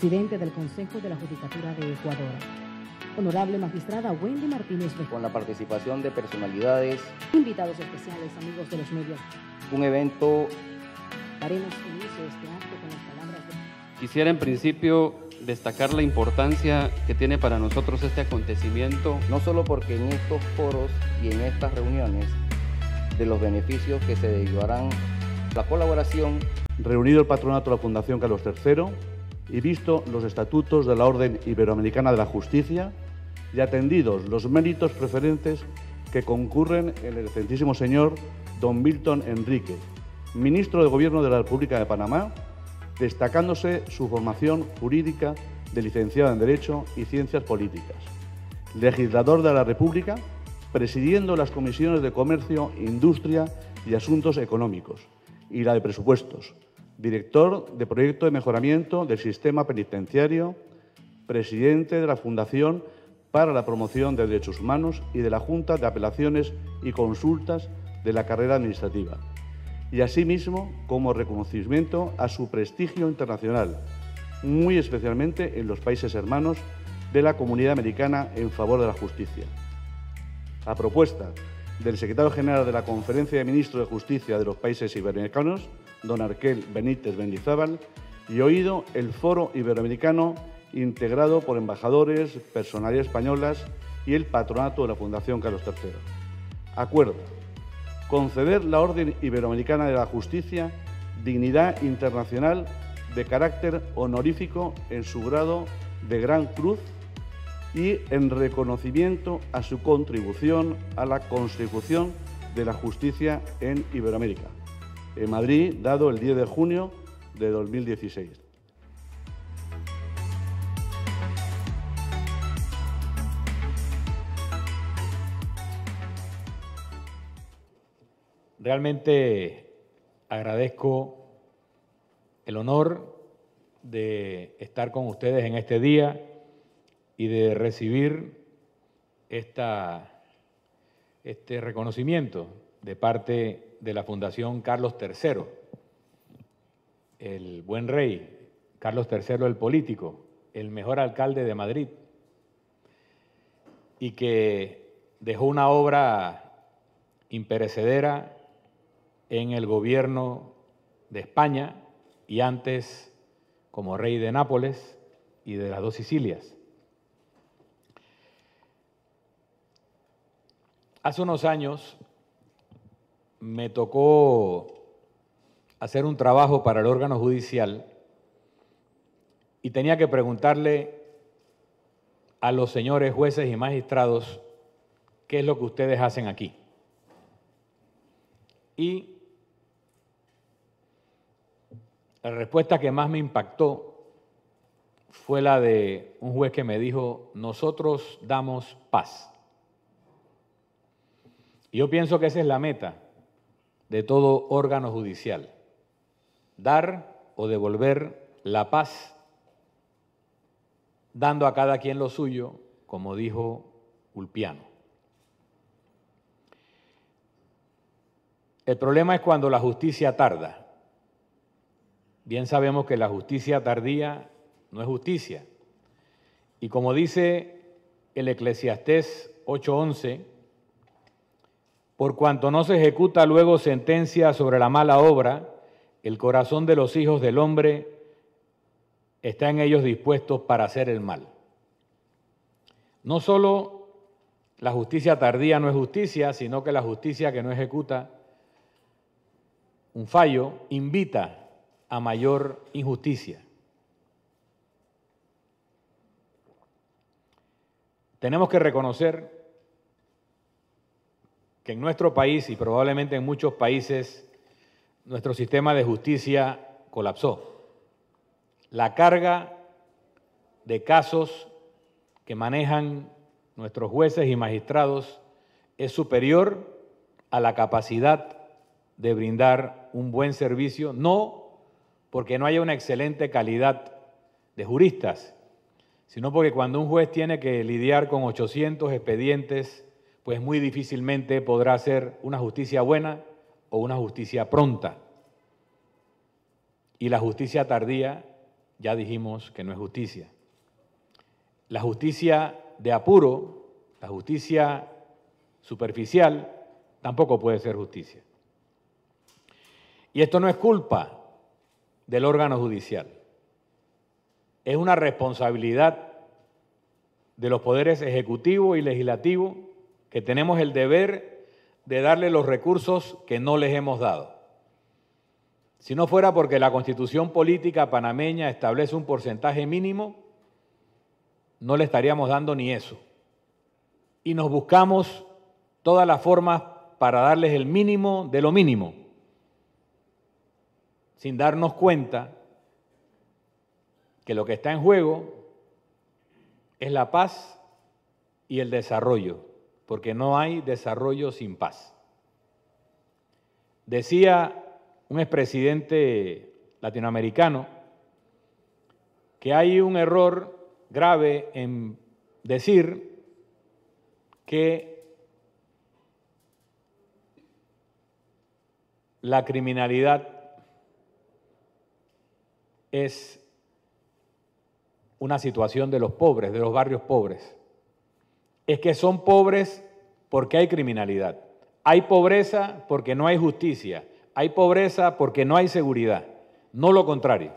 presidente del Consejo de la Judicatura de Ecuador. Honorable magistrada Wendy Martínez. Con la participación de personalidades. Invitados especiales, amigos de los medios. Un evento. Haremos inicio este acto con las palabras de... Quisiera en principio destacar la importancia que tiene para nosotros este acontecimiento. No solo porque en estos foros y en estas reuniones de los beneficios que se derivarán la colaboración. Reunido el patronato de la Fundación Carlos III y visto los estatutos de la Orden Iberoamericana de la Justicia y atendidos los méritos preferentes que concurren el excelentísimo señor don Milton Enrique... ministro de Gobierno de la República de Panamá destacándose su formación jurídica de licenciado en Derecho y Ciencias Políticas, legislador de la República, presidiendo las comisiones de Comercio, Industria y Asuntos Económicos y la de Presupuestos, director de Proyecto de Mejoramiento del Sistema Penitenciario, presidente de la Fundación para la Promoción de Derechos Humanos y de la Junta de Apelaciones y Consultas de la Carrera Administrativa y asimismo como reconocimiento a su prestigio internacional, muy especialmente en los países hermanos de la comunidad americana en favor de la justicia. A propuesta del secretario general de la Conferencia de Ministros de Justicia de los Países Iberoamericanos, don Arquel Benítez Bendizábal, y oído el Foro Iberoamericano integrado por embajadores, personalidades españolas y el patronato de la Fundación Carlos III. Acuerdo conceder la Orden Iberoamericana de la Justicia, dignidad internacional de carácter honorífico en su grado de Gran Cruz y en reconocimiento a su contribución a la Constitución de la justicia en Iberoamérica, en Madrid, dado el 10 de junio de 2016. Realmente agradezco el honor de estar con ustedes en este día y de recibir esta, este reconocimiento de parte de la Fundación Carlos III, el buen rey, Carlos III el político, el mejor alcalde de Madrid, y que dejó una obra imperecedera en el gobierno de España y antes como rey de Nápoles y de las dos Sicilias. Hace unos años me tocó hacer un trabajo para el órgano judicial y tenía que preguntarle a los señores jueces y magistrados qué es lo que ustedes hacen aquí. Y La respuesta que más me impactó fue la de un juez que me dijo, nosotros damos paz. Yo pienso que esa es la meta de todo órgano judicial, dar o devolver la paz, dando a cada quien lo suyo, como dijo Ulpiano. El problema es cuando la justicia tarda. Bien sabemos que la justicia tardía no es justicia. Y como dice el Eclesiastés 8:11, por cuanto no se ejecuta luego sentencia sobre la mala obra, el corazón de los hijos del hombre está en ellos dispuestos para hacer el mal. No solo la justicia tardía no es justicia, sino que la justicia que no ejecuta un fallo invita a mayor injusticia. Tenemos que reconocer que en nuestro país y probablemente en muchos países nuestro sistema de justicia colapsó. La carga de casos que manejan nuestros jueces y magistrados es superior a la capacidad de brindar un buen servicio, no porque no haya una excelente calidad de juristas, sino porque cuando un juez tiene que lidiar con 800 expedientes, pues muy difícilmente podrá hacer una justicia buena o una justicia pronta. Y la justicia tardía, ya dijimos que no es justicia. La justicia de apuro, la justicia superficial, tampoco puede ser justicia. Y esto no es culpa del órgano judicial. Es una responsabilidad de los poderes ejecutivo y legislativo que tenemos el deber de darle los recursos que no les hemos dado. Si no fuera porque la constitución política panameña establece un porcentaje mínimo, no le estaríamos dando ni eso. Y nos buscamos todas las formas para darles el mínimo de lo mínimo sin darnos cuenta que lo que está en juego es la paz y el desarrollo, porque no hay desarrollo sin paz. Decía un expresidente latinoamericano que hay un error grave en decir que la criminalidad es una situación de los pobres, de los barrios pobres. Es que son pobres porque hay criminalidad. Hay pobreza porque no hay justicia. Hay pobreza porque no hay seguridad. No lo contrario.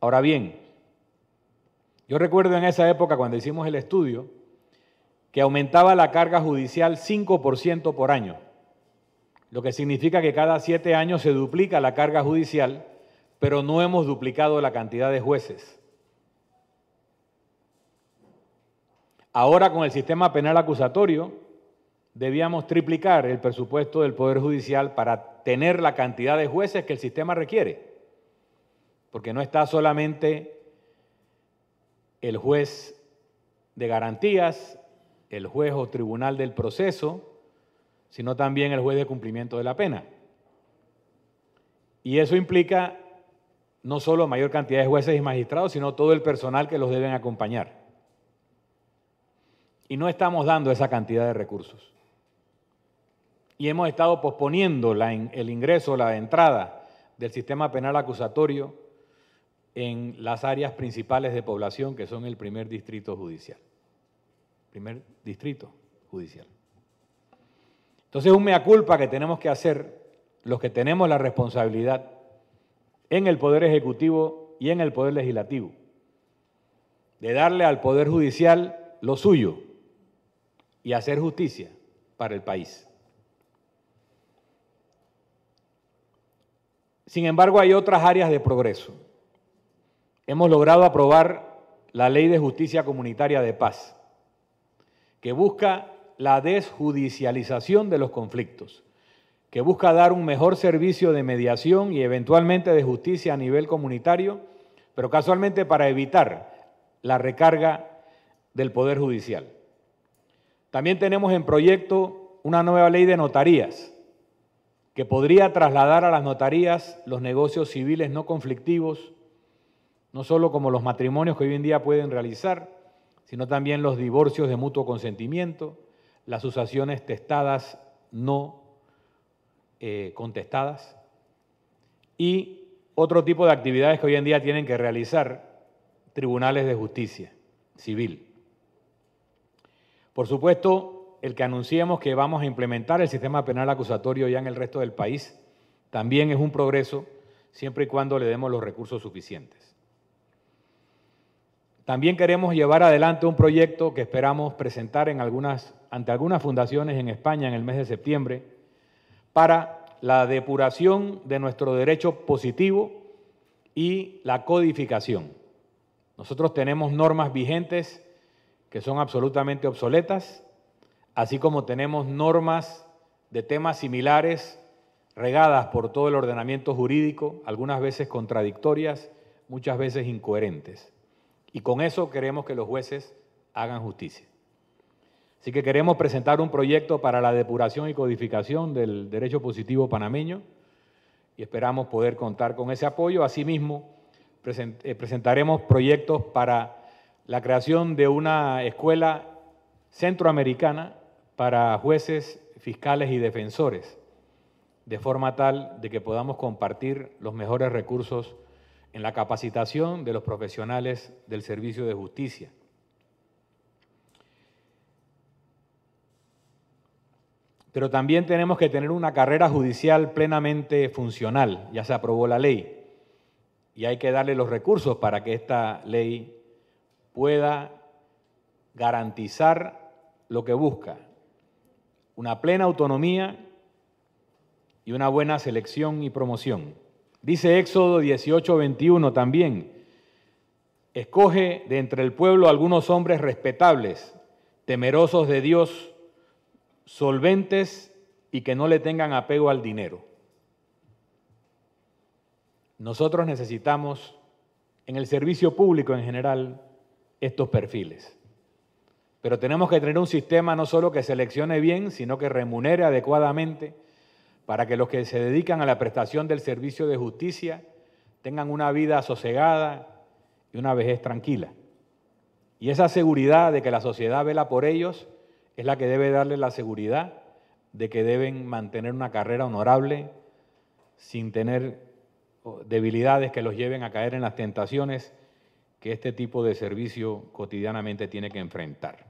Ahora bien, yo recuerdo en esa época cuando hicimos el estudio que aumentaba la carga judicial 5% por año lo que significa que cada siete años se duplica la carga judicial, pero no hemos duplicado la cantidad de jueces. Ahora con el sistema penal acusatorio debíamos triplicar el presupuesto del Poder Judicial para tener la cantidad de jueces que el sistema requiere, porque no está solamente el juez de garantías, el juez o tribunal del proceso, sino también el juez de cumplimiento de la pena. Y eso implica no solo mayor cantidad de jueces y magistrados, sino todo el personal que los deben acompañar. Y no estamos dando esa cantidad de recursos. Y hemos estado posponiendo el ingreso, la entrada del sistema penal acusatorio en las áreas principales de población, que son el primer distrito judicial. Primer distrito judicial. Entonces, es un mea culpa que tenemos que hacer los que tenemos la responsabilidad en el Poder Ejecutivo y en el Poder Legislativo, de darle al Poder Judicial lo suyo y hacer justicia para el país. Sin embargo, hay otras áreas de progreso. Hemos logrado aprobar la Ley de Justicia Comunitaria de Paz, que busca la desjudicialización de los conflictos, que busca dar un mejor servicio de mediación y eventualmente de justicia a nivel comunitario, pero casualmente para evitar la recarga del Poder Judicial. También tenemos en proyecto una nueva ley de notarías que podría trasladar a las notarías los negocios civiles no conflictivos, no solo como los matrimonios que hoy en día pueden realizar, sino también los divorcios de mutuo consentimiento, las usaciones testadas no eh, contestadas y otro tipo de actividades que hoy en día tienen que realizar tribunales de justicia civil. Por supuesto, el que anunciemos que vamos a implementar el sistema penal acusatorio ya en el resto del país también es un progreso siempre y cuando le demos los recursos suficientes. También queremos llevar adelante un proyecto que esperamos presentar en algunas ante algunas fundaciones en España en el mes de septiembre para la depuración de nuestro derecho positivo y la codificación. Nosotros tenemos normas vigentes que son absolutamente obsoletas, así como tenemos normas de temas similares regadas por todo el ordenamiento jurídico, algunas veces contradictorias, muchas veces incoherentes. Y con eso queremos que los jueces hagan justicia. Así que queremos presentar un proyecto para la depuración y codificación del derecho positivo panameño y esperamos poder contar con ese apoyo. Asimismo, eh, presentaremos proyectos para la creación de una escuela centroamericana para jueces, fiscales y defensores, de forma tal de que podamos compartir los mejores recursos en la capacitación de los profesionales del servicio de justicia. pero también tenemos que tener una carrera judicial plenamente funcional. Ya se aprobó la ley y hay que darle los recursos para que esta ley pueda garantizar lo que busca, una plena autonomía y una buena selección y promoción. Dice Éxodo 18, también, escoge de entre el pueblo algunos hombres respetables, temerosos de Dios, solventes y que no le tengan apego al dinero. Nosotros necesitamos en el servicio público en general estos perfiles. Pero tenemos que tener un sistema no solo que seleccione bien, sino que remunere adecuadamente para que los que se dedican a la prestación del servicio de justicia tengan una vida sosegada y una vejez tranquila. Y esa seguridad de que la sociedad vela por ellos es la que debe darle la seguridad de que deben mantener una carrera honorable sin tener oh, debilidades que los lleven a caer en las tentaciones que este tipo de servicio cotidianamente tiene que enfrentar.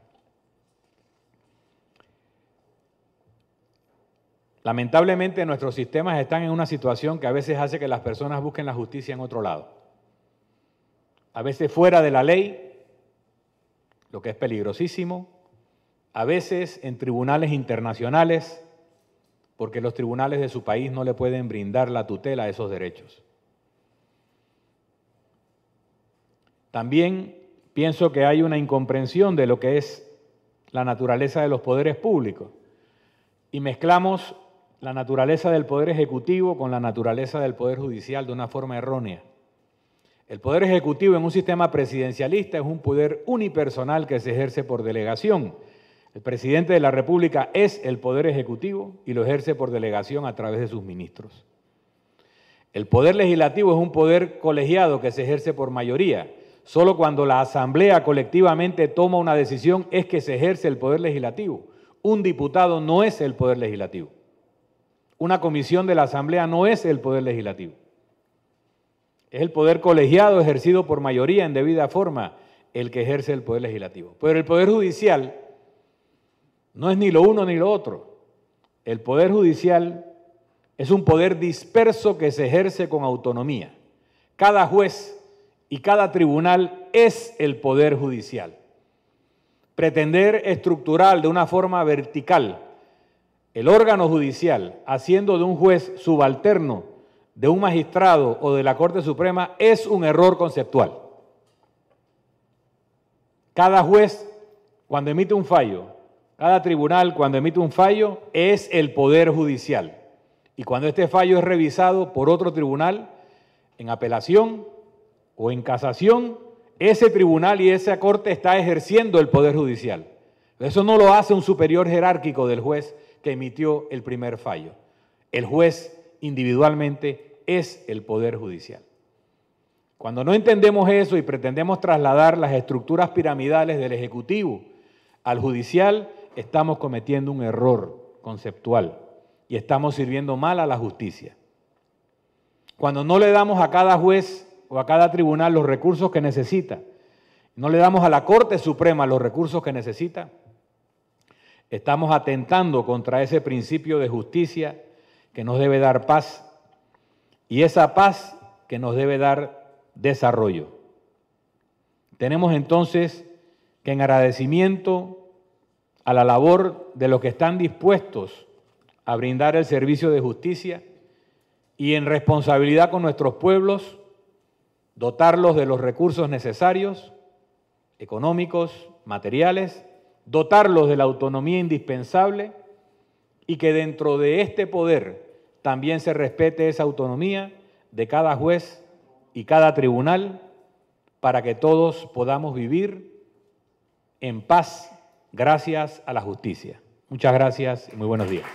Lamentablemente nuestros sistemas están en una situación que a veces hace que las personas busquen la justicia en otro lado. A veces fuera de la ley, lo que es peligrosísimo, a veces en tribunales internacionales, porque los tribunales de su país no le pueden brindar la tutela a esos derechos. También pienso que hay una incomprensión de lo que es la naturaleza de los poderes públicos y mezclamos la naturaleza del poder ejecutivo con la naturaleza del poder judicial de una forma errónea. El poder ejecutivo en un sistema presidencialista es un poder unipersonal que se ejerce por delegación el presidente de la República es el poder ejecutivo y lo ejerce por delegación a través de sus ministros. El poder legislativo es un poder colegiado que se ejerce por mayoría. Solo cuando la Asamblea colectivamente toma una decisión es que se ejerce el poder legislativo. Un diputado no es el poder legislativo. Una comisión de la Asamblea no es el poder legislativo. Es el poder colegiado ejercido por mayoría en debida forma el que ejerce el poder legislativo. Pero el poder judicial no es ni lo uno ni lo otro. El poder judicial es un poder disperso que se ejerce con autonomía. Cada juez y cada tribunal es el poder judicial. Pretender estructural, de una forma vertical el órgano judicial, haciendo de un juez subalterno, de un magistrado o de la Corte Suprema, es un error conceptual. Cada juez, cuando emite un fallo, cada tribunal cuando emite un fallo es el Poder Judicial. Y cuando este fallo es revisado por otro tribunal, en apelación o en casación, ese tribunal y esa corte está ejerciendo el Poder Judicial. Eso no lo hace un superior jerárquico del juez que emitió el primer fallo. El juez individualmente es el Poder Judicial. Cuando no entendemos eso y pretendemos trasladar las estructuras piramidales del Ejecutivo al Judicial, estamos cometiendo un error conceptual y estamos sirviendo mal a la justicia. Cuando no le damos a cada juez o a cada tribunal los recursos que necesita, no le damos a la Corte Suprema los recursos que necesita, estamos atentando contra ese principio de justicia que nos debe dar paz y esa paz que nos debe dar desarrollo. Tenemos entonces que en agradecimiento a la labor de los que están dispuestos a brindar el servicio de justicia y en responsabilidad con nuestros pueblos, dotarlos de los recursos necesarios, económicos, materiales, dotarlos de la autonomía indispensable y que dentro de este poder también se respete esa autonomía de cada juez y cada tribunal para que todos podamos vivir en paz gracias a la justicia. Muchas gracias y muy buenos días.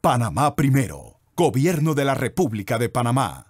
Panamá Primero, Gobierno de la República de Panamá.